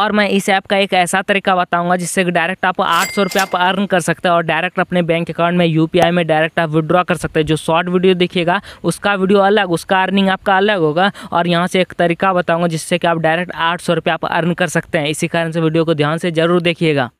और मैं इस ऐप का एक ऐसा तरीका बताऊंगा जिससे डायरेक्ट आप आठ सौ रुपये आप अर्न कर सकते हैं और डायरेक्ट अपने बैंक अकाउंट में यूपीआई में डायरेक्ट आप विड्रॉ कर सकते हैं जो शॉर्ट वीडियो देखिएगा उसका वीडियो अलग उसका अर्निंग आपका अलग होगा और यहाँ से एक तरीका बताऊँगा जिससे कि आप डायरेक्ट आठ सौ रुपये आप अर्न कर सकते हैं इसी कारण से वीडियो को ध्यान से ज़रूर देखिएगा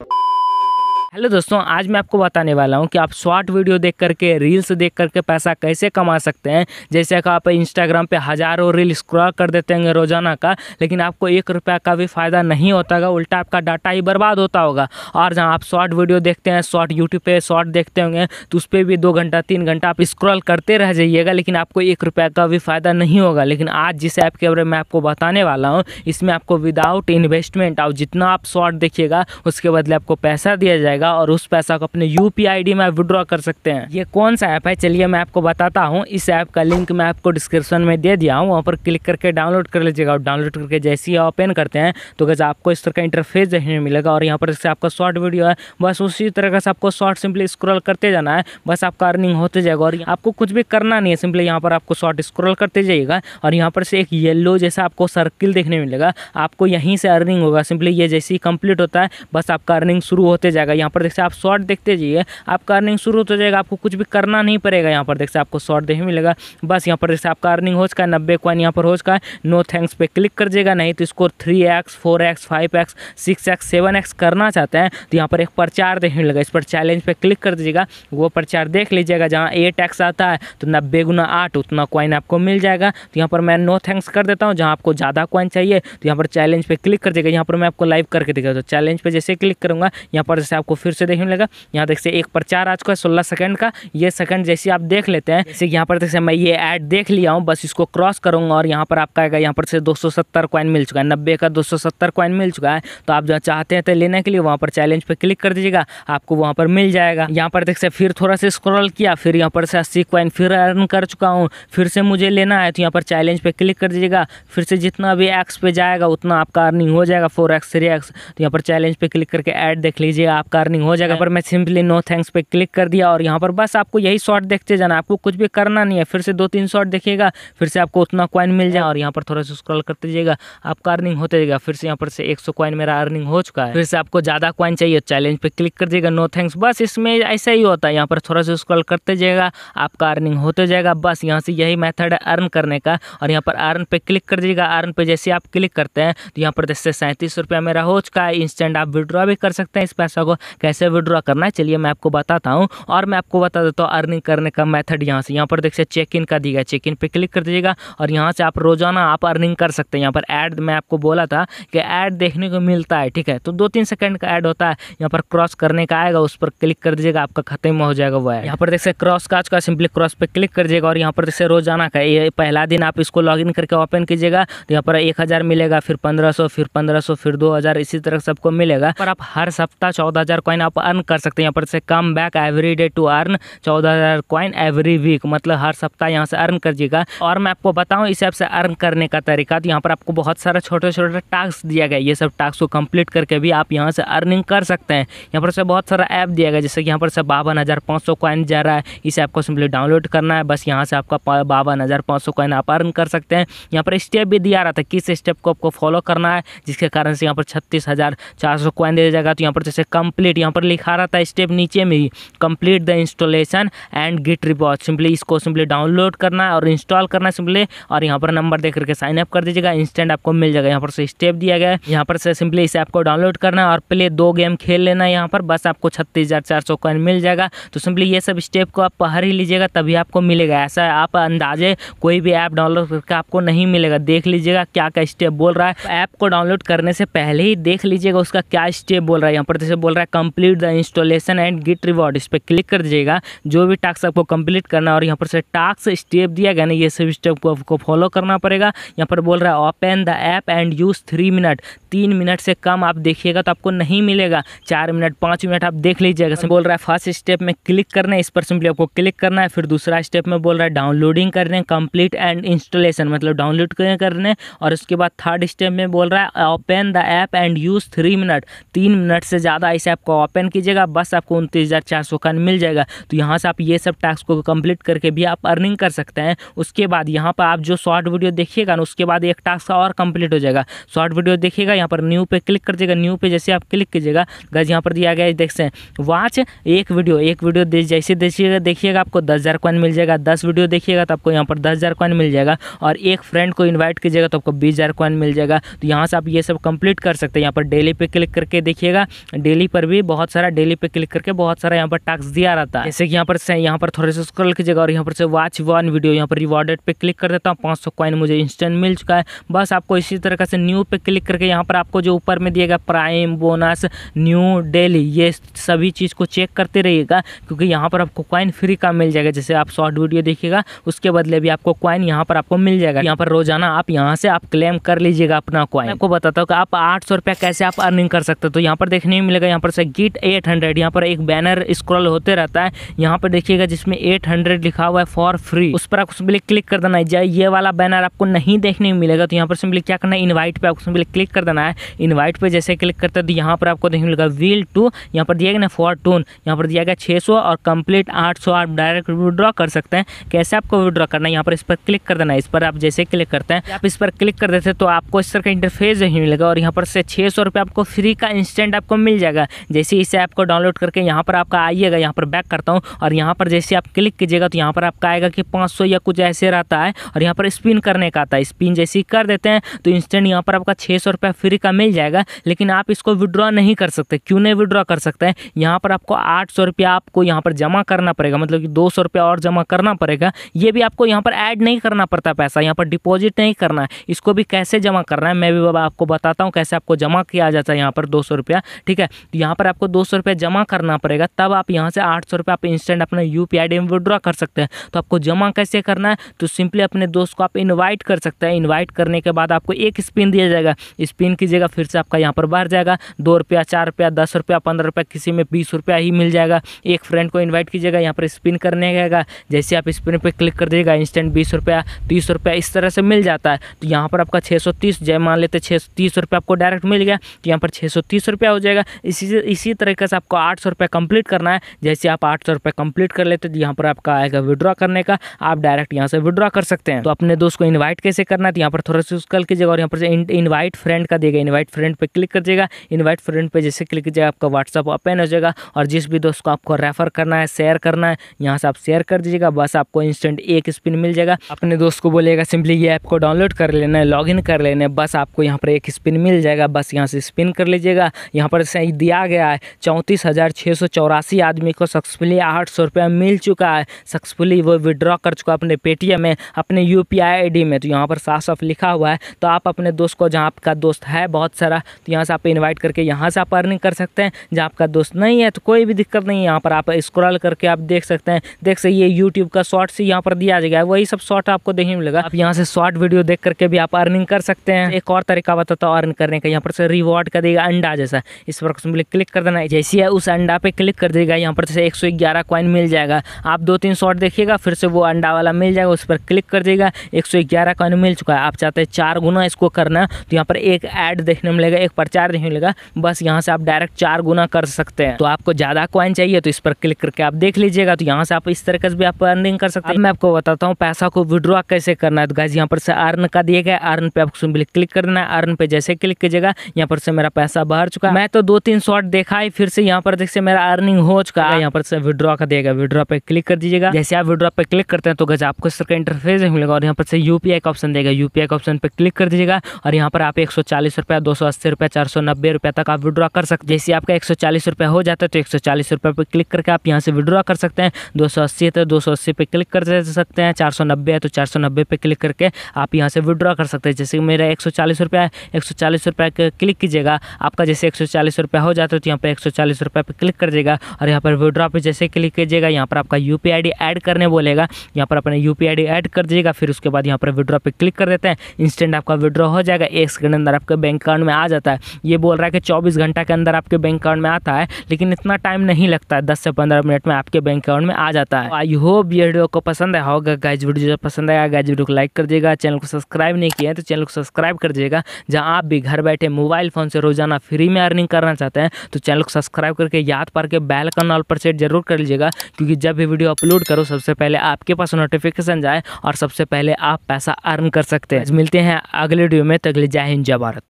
हेलो दोस्तों आज मैं आपको बताने वाला हूँ कि आप शॉर्ट वीडियो देख करके रील्स देख करके पैसा कैसे कमा सकते हैं जैसे कि आप इंस्टाग्राम पे हज़ारों रील स्क्रॉल कर देते हैं रोजाना का लेकिन आपको एक रुपया का भी फ़ायदा नहीं होता होगा उल्टा आपका डाटा ही बर्बाद होता होगा और जहाँ आप शॉर्ट वीडियो देखते हैं शॉर्ट यूट्यूब पर शॉर्ट देखते होंगे तो उस पर भी दो घंटा तीन घंटा आप स्क्रॉल करते रह जाइएगा लेकिन आपको एक रुपये का भी फ़ायदा नहीं होगा लेकिन आज जिस ऐप के बारे में आपको बताने वाला हूँ इसमें आपको विदाउट इन्वेस्टमेंट और जितना आप शॉर्ट देखिएगा उसके बदले आपको पैसा दिया जाएगा जाएगा और उस पैसा को अपने यू पी में विड्रॉ कर सकते हैं ये कौन सा ऐप है चलिए मैं आपको बताता हूँ इस ऐप का लिंक मैं आपको डिस्क्रिप्शन में दे दिया हूँ वहाँ पर क्लिक करके डाउनलोड कर लीजिएगा और डाउनलोड करके जैसे ही ओपन करते हैं तो कैसे आपको इस तरह का इंटरफेस देखने में मिलेगा और यहाँ पर जैसे आपका शॉर्ट वीडियो है बस उसी तरह से आपको शॉर्ट सिंपली स्क्रॉल करते जाना है बस आपका अर्निंग होते जाएगा और आपको कुछ भी करना नहीं है सिंपली यहाँ पर आपको शॉर्ट स्क्रॉल करते जाइएगा और यहाँ पर से एक येलो जैसा आपको सर्किल देखने मिलेगा आपको यहीं से अर्निंग होगा सिंपली ये जैसे ही कंप्लीट होता है बस आपका अर्निंग शुरू होते जाएगा यहाँ पर देख सकते आप शॉर्ट देखते जाइए आपका अर्निंग शुरू तो हो जाएगा आपको कुछ भी करना नहीं पड़ेगा यहाँ पर देख सकते आपको शॉर्ट देखने मिलेगा बस यहाँ पर देख सकते आपका अर्निंग हो चुका है नब्बे क्वाइन यहाँ पर हो चुका है नो थैंक्स पे क्लिक कर दिएगा नहीं तो इसको three X four X five X six X seven X करना चाहते हैं तो यहाँ पर एक प्रचार देखने लगा इस पर चैलेंज पर क्लिक कर दीजिएगा वो प्रचार देख लीजिएगा जहाँ एट एक्स आता है तो नब्बे गुना आठ उतना क्वाइन आपको मिल जाएगा तो यहाँ पर मैं नो थैंक्स कर देता हूँ जहाँ आपको ज़्यादा क्वाइन चाहिए तो यहाँ पर चैलेंज पर क्लिक कर देगा यहाँ पर मैं आपको लाइव करके देखा तो चैलेंज पर जैसे क्लिक करूँगा यहाँ पर जैसे आपको फिर से देखने लगा यहाँ देख से एक पर चार आ चुका है सोलह सेकेंड का ये सेकंड जैसे आप देख लेते हैं जैसे यहाँ पर जैसे मैं ये ऐड देख लिया हूँ बस इसको क्रॉस करूंगा और यहाँ पर आपका आएगा यहाँ पर से दो सौ सत्तर मिल चुका है नब्बे का दो सौ सत्तर मिल चुका है तो आप जहाँ चाहते हैं तो लेने के लिए वहाँ पर चैलेंज पर क्लिक कर दीजिएगा आपको वहाँ पर मिल जाएगा यहाँ पर देख से फिर थोड़ा सा स्क्रॉल किया फिर यहाँ पर से अस्सी क्वाइन फिर अर्न कर चुका हूँ फिर से मुझे लेना है तो यहाँ पर चैलेंज पर क्लिक कर दीजिएगा फिर से जितना भी एक्स पे जाएगा उतना आपका अर्निंग हो जाएगा फोर एक्स थ्री एक्स तो यहाँ पर चैलेंज पर क्लिक करके ऐड देख लीजिएगा आपका अर्निंग हो जाएगा हाँ। पर मैं सिंपली नो थैंक्स पे क्लिक कर दिया और यहाँ पर बस आपको यही शॉर्ट देखते जाना आपको कुछ भी करना नहीं है फिर से दो तीन शॉर्ट देखिएगा फिर से आपको उतना कॉइन मिल जाए हाँ। और यहाँ पर थोड़ा सा स्क्रॉल करते जाइएगा आपका अर्निंग होते जाएगा फिर से यहाँ पर से एक सौ कॉइन मेरा अर्निंग हो चुका है फिर से आपको ज़्यादा कॉइन चाहिए चैलेंज पे क्लिक कर दिएगा नो थैंक्स बस इसमें ऐसा ही होता है यहाँ पर थोड़ा सा स्क्रॉल करते जाएगा आपका अर्निंग होते जाएगा बस यहाँ से यही मैथड है अर्न करने का और यहाँ पर अर्न पे क्लिक कर दीजिएगा अर्न पे जैसे आप क्लिक करते हैं तो यहाँ पर जैसे सैंतीस रुपया मेरा हो चुका है इंस्टेंट आप विड्रॉ भी कर सकते हैं इस पैसा को कैसे विड्रॉ करना है चलिए मैं आपको बताता हूँ और मैं आपको बता देता हूँ अर्निंग करने का मैथड यहाँ से यहाँ पर देखिए चेक इन का दिया चेक इन पर क्लिक कर दीजिएगा और यहाँ से आप रोजाना आप अर्निंग कर सकते हैं यहाँ पर एड मैं आपको बोला था कि एड देखने को मिलता है ठीक है तो दो तीन सेकंड का एड होता है यहाँ पर क्रॉस करने का आएगा उस पर क्लिक कर दीजिएगा आपका खत्म हो जाएगा वो यहाँ पर देख सकते क्रॉस काज का सिंपली क्रॉस पर क्लिक कर दीजिएगा और यहाँ पर देख रोजाना का ये पहला दिन आप इसको लॉगिन करके ओपन कीजिएगा तो यहाँ पर एक हज़ार मिलेगा फिर पंद्रह सौ फिर पंद्रह सौ फिर दो हज़ार इसी तरह सबको मिलेगा पर आप हर सप्ताह चौदह हज़ार कॉइन आप अर्न कर सकते हैं यहाँ पर से come back every day to earn चौदह हज़ार कॉइन एवरी वीक मतलब हर सप्ताह यहाँ से अर्न कीजिएगा और मैं आपको बताऊँ इस ऐप से अर्न करने का तरीका तो यहाँ पर आपको बहुत सारा छोटे छोटे टास्क दिया गया ये सब टास्क को कंप्लीट करके भी आप यहाँ से अर्निंग कर सकते हैं यहाँ पर से बहुत सारा ऐप दिया गया जैसे कि यहाँ पर से बावन हज़ार पाँच सौ कॉइन जा रहा है इस ऐप को सिंपली डाउनलोड करना है बस यहाँ से आपका बावन हज़ार पाँच सौ कॉइन आप अर्न कर सकते हैं यहाँ पर स्टेप भी दिया रहा था किस स्टेप को आपको फॉलो करना है जिसके कारण से यहाँ पर छत्तीस हज़ार चार सौ कॉइन दिया जाएगा तो यहाँ पर जैसे कंप्लीट कंप्लीट यहाँ पर लिखा रहा था स्टेप नीचे में ही complete the installation and get report simply इसको सिंपली डाउनलोड करना है और इंस्टॉल करना सिंपली और यहाँ पर नंबर देख करके साइन अप कर दीजिएगा इंस्टेंट आपको मिल जाएगा यहाँ पर से स्टेप दिया गया है यहाँ पर से सिंपली इसे आपको डाउनलोड करना है और प्ले दो गेम खेल लेना है यहाँ पर बस आपको छत्तीस हज़ार चार सौ कॉइन मिल जाएगा तो सिंपली ये सब स्टेप को आप पहर ही लीजिएगा तभी आपको मिलेगा ऐसा आप अंदाजे कोई भी ऐप डाउनलोड करके आपको नहीं मिलेगा देख लीजिएगा क्या क्या स्टेप बोल रहा है ऐप को डाउनलोड करने से पहले ही देख लीजिएगा उसका क्या स्टेप बोल रहा है यहाँ पर जैसे बोल रहा है complete the installation and get reward इस पर क्लिक कर दीजिएगा जो भी टास्क आपको कंप्लीट करना और यहाँ पर से टास्क स्टेप दिया गया ना ये सभी स्टेप को आपको फॉलो करना पड़ेगा यहाँ पर बोल रहा है open the app and use three minute तीन मिनट से कम आप देखिएगा तो आपको नहीं मिलेगा चार मिनट पाँच मिनट आप देख लीजिएगा बोल रहा है फर्स्ट स्टेप में क्लिक करना है इस पर सिंपली आपको क्लिक करना है फिर दूसरा स्टेप में बोल रहा है डाउनलोडिंग करने कंप्लीट एंड इंस्टॉलेशन मतलब डाउनलोड करने और उसके बाद थर्ड स्टेप में बोल रहा है open the app and use three minute तीन मिनट से ज़्यादा इस ऐप आपको ओपन कीजिएगा बस आपको उनतीस हज़ार चार सौ का मिल जाएगा तो यहाँ से आप ये सब टास्क को कंप्लीट करके भी आप अर्निंग कर सकते हैं उसके बाद यहाँ पर आप जो शॉर्ट वीडियो देखिएगा ना उसके बाद एक टास्क और कंप्लीट हो जाएगा शॉर्ट वीडियो देखिएगा यहाँ पर न्यू पे क्लिक कर दिएगा न्यू पे जैसे आप क्लिक कीजिएगा गज यहाँ पर दिया गया देख देखते हैं वाच एक वीडियो एक वीडियो जैसे देखिएगा देखिएगा आपको दस हज़ार कॉइन मिल जाएगा दस वीडियो देखिएगा तो आपको यहाँ पर दस हज़ार कॉइन मिल जाएगा और एक फ्रेंड को इन्वाइट कीजिएगा तो आपको बीस हज़ार कॉइन मिल जाएगा तो यहाँ से आप ये सब कंप्लीट कर सकते हैं यहाँ पर डेली पे क्लिक करके देखिएगा डेली पर भी भी बहुत सारा डेली पे क्लिक करके बहुत सारा यहाँ पर टास्क दिया रहता है जैसे कि यहाँ पर से यहाँ पर थोड़े से स्क्रॉल कीजिएगा और यहाँ पर से वॉच वन वीडियो यहाँ पर रिवॉर्डेड पे क्लिक कर देता हूँ पाँच सौ कॉइन मुझे इंस्टेंट मिल चुका है बस आपको इसी तरह से न्यू पे क्लिक करके यहाँ पर आपको जो ऊपर में दिएगा प्राइम बोनस न्यू डेली ये सभी चीज़ को चेक करते रहिएगा क्योंकि यहाँ पर आपको कॉइन फ्री का मिल जाएगा जैसे आप शॉर्ट वीडियो देखिएगा उसके बदले भी आपको कॉइन यहाँ पर आपको मिल जाएगा यहाँ पर रोजाना आप यहाँ से आप क्लेम कर लीजिएगा अपना कॉइन आपको बताता हूँ कि आप आठ सौ रुपया कैसे आप अर्निंग कर सकते हो तो यहाँ पर देखने में मिलेगा यहाँ पर से गिट 800 यहाँ पर एक बैनर स्क्रॉल होते रहता है यहाँ पर देखिएगा जिसमें 800 लिखा हुआ है फॉर फ्री उस पर आपको सिंपली क्लिक कर देना है ये वाला बैनर आपको नहीं देखने में मिलेगा तो यहाँ पर सिंपली क्या करना है इन्वाइट पर आपको सिंपली क्लिक कर देना है इन्वाइट पर जैसे क्लिक करते तो यहाँ पर आपको देखने मिलेगा व्हील टू यहाँ पर दिया गया ना फॉर टून यहाँ पर दिया गया छः और कंप्लीट आठ आप डायरेक्ट विड्रॉ कर सकते हैं कैसे आपको विड्रॉ करना है यहाँ पर इस पर क्लिक कर देना है इस पर आप जैसे क्लिक करते हैं आप इस पर क्लिक कर देते तो आपको इस तरह का इंटरफेस नहीं मिलेगा और यहाँ पर से छः सौ आपको फ्री का इंस्टेंट आपको मिल जाएगा जैसे इसे ऐप को डाउनलोड करके यहाँ पर आपका आइएगा यहाँ पर बैक करता हूँ और यहाँ पर जैसे आप क्लिक कीजिएगा तो यहाँ पर आपका आएगा कि 500 या कुछ ऐसे रहता है और यहाँ पर स्पिन करने का आता है स्पिन जैसे ही कर देते हैं तो इंस्टेंट यहाँ पर आपका छः सौ रुपया फ्री का मिल जाएगा लेकिन आप इसको विड्रॉ नहीं कर सकते क्यों नहीं विड्रॉ कर सकते हैं यहाँ पर आपको आठ सौ रुपया आपको यहाँ पर जमा करना पड़ेगा मतलब कि दो सौ रुपया और जमा करना पड़ेगा ये भी आपको यहाँ पर ऐड नहीं करना पड़ता पैसा यहाँ पर डिपॉजिट नहीं करना है इसको भी कैसे जमा करना है मैं भी बाबा आपको बताता हूँ कैसे आपको जमा किया जाता है यहाँ पर दो सौ रुपया ठीक है तो यहाँ पर आपको दो सौ रुपये जमा करना पड़ेगा तब आप यहाँ से आठ सौ रुपये आप इंस्टेंट अपना यू पी आई डी में विड्रॉ कर सकते हैं तो आपको जमा कैसे करना है तो सिंपली अपने दोस्त को आप इन्वाइट कर सकते हैं इन्वाइट करने के बाद आपको एक स्पिन दिया जाएगा स्पिन कीजिएगा फिर से आपका यहाँ पर बाहर जाएगा दो रुपया चार रुपया दस रुपया पंद्रह रुपया किसी में बीस रुपया ही मिल जाएगा एक फ्रेंड को इन्वाइट कीजिएगा यहाँ पर स्पिन करने जाएगा जैसे आप स्पिन पर क्लिक कर दीजिएगा इंस्टेंट बीस रुपया तीस रुपया इस तरह से मिल जाता है तो यहाँ पर आपका छः सौ तीस जय मान लेते छः सौ तीस रुपया आपको डायरेक्ट मिल गया तो यहाँ पर छः सौ तीस रुपया हो जाएगा इसी से इसी तरीके से आपको आठ सौ रुपये कम्प्लीट करना है जैसे आप आठ सौ रुपये कम्प्लीट कर लेते तो यहाँ पर आपका आएगा विड्रॉ करने का आप डायरेक्ट यहाँ से विड्रॉ कर सकते हैं तो अपने दोस्त को इन्वाइट कैसे करना है तो यहाँ पर थोड़ा सा कल कीजिएगा और यहाँ पर इन्वाइट फ्रेंड का देगा इन्वाइट फ्रेंड पर क्लिक कर दिएगा इन्वाइट फ्रेंड पर जैसे क्लिक कीजिएगा आपका व्हाट्सअप ओपन हो जाएगा और जिस भी दोस्त को आपको रेफर करना है शेयर करना है यहाँ से आप शेयर कर दीजिएगा बस आपको इंस्टेंट एक स्पिन मिल जाएगा अपने दोस्त को बोलेगा सिंपली ये ऐप को डाउनलोड कर लेना है लॉग कर लेना है बस आपको यहाँ पर एक स्पिन मिल जाएगा बस यहाँ से स्पिन कर लीजिएगा यहाँ पर दिया गया चुका है चौंतीस हज़ार छः सौ चौरासी आदमी को सक्सेसफुली आठ सौ रुपया मिल चुका है सक्सेसफुली वो विड्रॉ कर चुका है अपने पेटीएम में अपने यू पी में तो यहाँ पर साफ साफ लिखा हुआ है तो आप अपने दोस्त को जहाँ आपका दोस्त है बहुत सारा तो यहाँ से आप इन्वाइट करके यहाँ से आप अर्निंग कर सकते हैं जहाँ आपका दोस्त नहीं है तो कोई भी दिक्कत नहीं है यहाँ पर आप स्क्रॉल करके आप देख सकते हैं देख सकते ये यूट्यूब का शॉर्ट से यहाँ पर दिया जाएगा वही सब शॉर्ट आपको देखने में लगा आप यहाँ से शॉर्ट वीडियो देख करके भी आप अर्निंग कर सकते हैं एक और तरीका बताता हूँ अर्न करने का यहाँ पर से रिवॉर्ड का देगा अंडा जैसा इस पर क्लिक कर देना है जैसे ही उस अंडा पे क्लिक कर देगा यहाँ पर जैसे एक सौ ग्यारह कॉइन मिल जाएगा आप दो तीन शॉट देखिएगा फिर से वो अंडा वाला मिल जाएगा उस पर क्लिक कर देगा एक सौ ग्यारह कॉइन मिल चुका है आप चाहते हैं चार गुना इसको करना तो यहाँ पर एक ऐड देखने मिलेगा एक प्रचार देखने मिलेगा बस यहाँ से आप डायरेक्ट चार गुना कर सकते हैं तो आपको ज़्यादा कॉइन चाहिए तो इस पर क्लिक करके आप देख लीजिएगा तो यहाँ से आप इस तरीके से भी आप अर्निंग कर सकते हैं मैं आपको बताता हूँ पैसा को विड्रॉ कैसे करना है तो गाइज यहाँ पर से अर्न का दिए गया अर्न पे आपको क्लिक कर देना है अर्न पे जैसे क्लिक कीजिएगा यहाँ पर से मेरा पैसा बाहर चुका मैं तो दो तीन शॉट देखा है फिर से यहाँ पर देखिए मेरा अर्निंग हो चुका है यहाँ पर से विड्रॉ का देगा विड्रॉ पे क्लिक कर दीजिएगा जैसे आप विड्रॉ पे क्लिक करते हैं तो गज आपको इस तरह का इंटरफेस मिलेगा और यहाँ पर से यूपीआई का ऑप्शन देगा यूपीआई का ऑप्शन पे क्लिक कर दीजिएगा और यहाँ पर आप एक सौ चालीस रुपया दो सौ अस्सी रुपया चार सौ नब्बे तक आप विड्रॉ कर सकते जैसे आपका एक सौ चालीस रुपया हो जाता है तो एक सौ चालीस क्लिक करके आप यहाँ से विड्रॉ कर सकते हैं दो सौ अस्सी है तो दो सौ अस्सी पे क्लिक कर सकते हैं चार सौ नब्बे है तो चार सौ नब्बे पे क्लिक करके आप यहाँ से विड्रॉ कर सकते हैं जैसे मेरा एक सौ चालीस रुपया है एक सौ चालीस रुपया क्लिक कीजिएगा आपका जैसे एक सौ चालीस रुपया हो जाता है तो यहाँ पर एक सौ चालीस रुपये पर क्लिक कर देगा और यहाँ पर विड्रॉ पर जैसे क्लिक कीजिएगा यहाँ पर आपका U P I D add करने बोलेगा यहाँ पर अपने U P I D add कर दीजिएगा फिर उसके बाद यहाँ पर विड्रॉ पर क्लिक कर देते हैं इंस्टेंट आपका विड्रॉ हो जाएगा एक सेकंड अंदर आपके बैंक अकाउंट में आ जाता है ये बोल रहा है कि चौबीस घंटा के अंदर आपके बैंक अकाउंट में आता है लेकिन इतना टाइम नहीं लगता है दस से पंद्रह मिनट में आपके बैंक अकाउंट में आ जाता है आई होप ये वीडियो को पसंद है होगा गाइज वीडियो पसंद आया गाइज वीडियो को लाइक कर दिएगा चैनल को सब्सक्राइब नहीं किया है तो चैनल को सब्सक्राइब कर दिएगा जहाँ आप भी घर बैठे मोबाइल फ़ोन से रोजाना फ्री में अर्निंग करना चाहते हैं तो तो चैनल को सब्सक्राइब करके याद पार के बैल का नॉल पर सेट जरूर कर लीजिएगा क्योंकि जब भी वीडियो अपलोड करो सबसे पहले आपके पास नोटिफिकेशन जाए और सबसे पहले आप पैसा अर्न कर सकते हैं मिलते हैं अगले वीडियो में तगले जय हिंद जय भारत